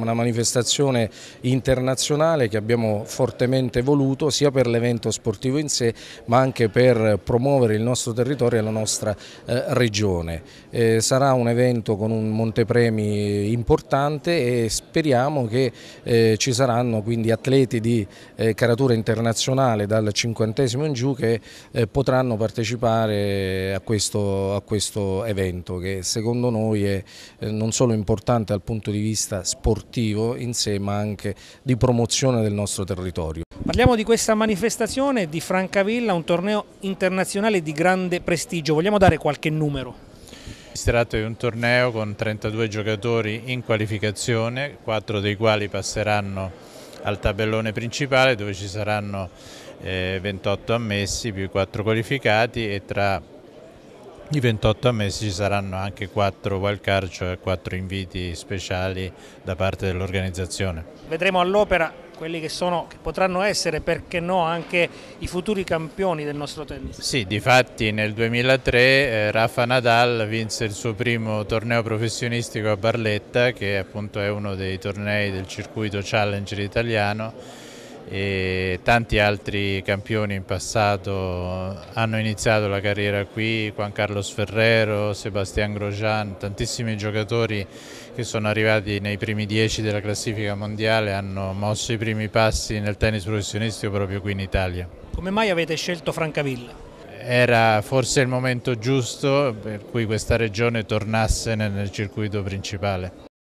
Una manifestazione internazionale che abbiamo fortemente voluto sia per l'evento sportivo in sé ma anche per promuovere il nostro territorio e la nostra eh, regione. Eh, sarà un evento con un montepremi importante e speriamo che eh, ci saranno quindi atleti di eh, caratura internazionale dal cinquantesimo in giù che eh, potranno partecipare a questo, a questo, evento che secondo noi è eh, non solo importante dal punto di vista sportivo sportivo insieme anche di promozione del nostro territorio. Parliamo di questa manifestazione di Francavilla, un torneo internazionale di grande prestigio, vogliamo dare qualche numero? Si tratta di un torneo con 32 giocatori in qualificazione, 4 dei quali passeranno al tabellone principale dove ci saranno 28 eh, ammessi più 4 qualificati e tra i 28 ammessi ci saranno anche 4 wildcard, cioè 4 inviti speciali da parte dell'organizzazione. Vedremo all'opera quelli che, sono, che, potranno essere, perché no, anche i futuri campioni del nostro tennis. Sì, di fatti nel 2003 eh, Rafa Nadal vinse il suo primo torneo professionistico a Barletta, che appunto è uno dei tornei del circuito Challenger italiano e tanti altri campioni in passato hanno iniziato la carriera qui, Juan Carlos Ferrero, Sebastian Grosjean, tantissimi giocatori che sono arrivati nei primi dieci della classifica mondiale hanno mosso i primi passi nel tennis professionistico proprio qui in Italia. Come mai avete scelto Francavilla? Era forse il momento giusto per cui questa regione tornasse nel circuito principale.